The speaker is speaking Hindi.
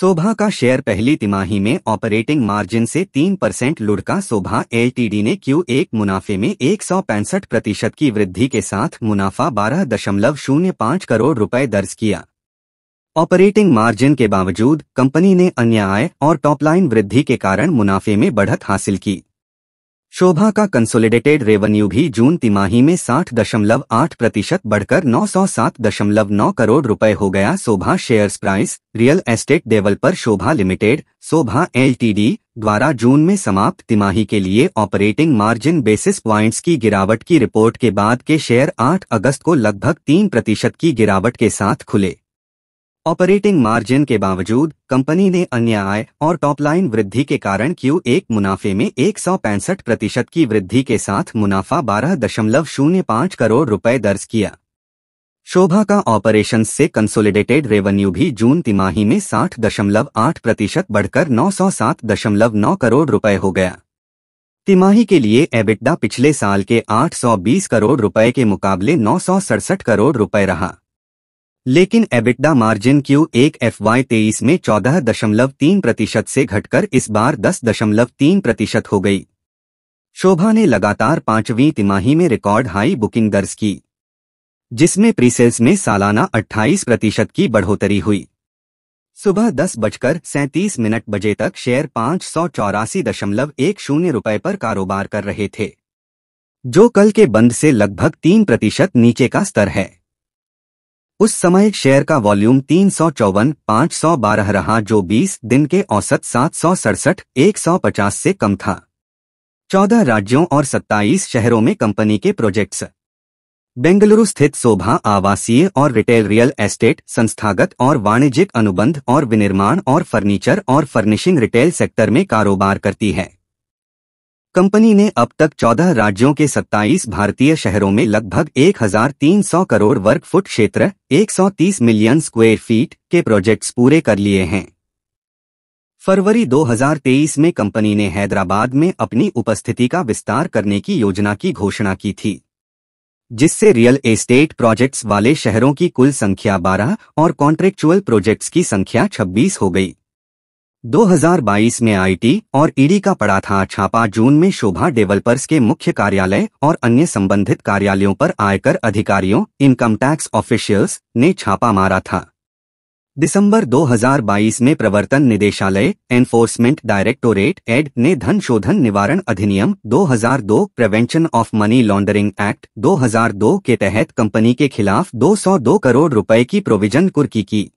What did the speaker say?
शोभा का शेयर पहली तिमाही में ऑपरेटिंग मार्जिन से 3 परसेंट लुढ़का शोभा एलटीडी ने क्यू एक मुनाफे में एक प्रतिशत की वृद्धि के साथ मुनाफा 12.05 करोड़ रुपए दर्ज किया ऑपरेटिंग मार्जिन के बावजूद कंपनी ने अन्य आय और टॉपलाइन वृद्धि के कारण मुनाफे में बढ़त हासिल की शोभा का कंसोलिडेटेड रेवेन्यू भी जून तिमाही में 60.8 प्रतिशत बढ़कर 907.9 करोड़ रुपए हो गया Sobha shares price real estate developer Sobha limited Sobha LTD द्वारा जून में समाप्त तिमाही के लिए ऑपरेटिंग मार्जिन बेसिस प्वाइंट्स की गिरावट की रिपोर्ट के बाद के शेयर 8 अगस्त को लगभग 3 प्रतिशत की गिरावट के साथ खुले ऑपरेटिंग मार्जिन के बावजूद कंपनी ने अन्य आय और टॉपलाइन वृद्धि के कारण क्यू एक मुनाफे में एक प्रतिशत की वृद्धि के साथ मुनाफा बारह दशमलव शून्य पाँच करोड़ रुपए दर्ज किया शोभा का ऑपरेशन से कंसोलिडेटेड रेवेन्यू भी जून तिमाही में साठ दशमलव आठ प्रतिशत बढ़कर नौ सौ सात दशमलव नौ करोड़ रुपए हो गया तिमाही के लिए एबिडा पिछले साल के 820 करोड़ रुपए के मुकाबले नौ करोड़ रुपए रहा लेकिन एबिटडा मार्जिन क्यू एक एफ वाई तेईस में चौदह दशमलव तीन प्रतिशत से घटकर इस बार दस दशमलव तीन प्रतिशत हो गई शोभा ने लगातार पांचवीं तिमाही में रिकॉर्ड हाई बुकिंग दर्ज की जिसमें प्रीसेल्स में सालाना 28 प्रतिशत की बढ़ोतरी हुई सुबह दस बजकर सैंतीस मिनट बजे तक शेयर पांच सौ चौरासी दशमलव एक शून्य रुपये पर कारोबार कर रहे थे जो कल के बंद से लगभग तीन प्रतिशत नीचे का स्तर है उस समय शेयर का वॉल्यूम तीन सौ चौवन पाँच सौ बारह रहा जो 20 दिन के औसत सात सौ सड़सठ एक सौ पचास से कम था चौदह राज्यों और सत्ताईस शहरों में कंपनी के प्रोजेक्ट्स बेंगलुरु स्थित शोभा आवासीय और रिटेल रियल एस्टेट संस्थागत और वाणिज्यिक अनुबंध और विनिर्माण और फर्नीचर और फर्निशिंग रिटेल सेक्टर में कारोबार करती है कंपनी ने अब तक 14 राज्यों के 27 भारतीय शहरों में लगभग 1,300 करोड़ वर्ग फुट क्षेत्र 130 मिलियन स्क्वायर फीट के प्रोजेक्ट्स पूरे कर लिए हैं फरवरी 2023 में कंपनी ने हैदराबाद में अपनी उपस्थिति का विस्तार करने की योजना की घोषणा की थी जिससे रियल एस्टेट प्रोजेक्ट्स वाले शहरों की कुल संख्या 12 और कॉन्ट्रेक्चुअल प्रोजेक्ट्स की संख्या 26 हो गई 2022 में आईटी और ईडी e का पड़ा था छापा जून में शोभा डेवलपर्स के मुख्य कार्यालय और अन्य संबंधित कार्यालयों पर आयकर अधिकारियों इनकम टैक्स ऑफिशियल्स ने छापा मारा था दिसंबर 2022 में प्रवर्तन निदेशालय एनफोर्समेंट डायरेक्टोरेट एड ने धन शोधन निवारण अधिनियम 2002 prevention of money laundering act 2002 के तहत कंपनी के खिलाफ 202 करोड़ रुपए की प्रोविजन कुर्की की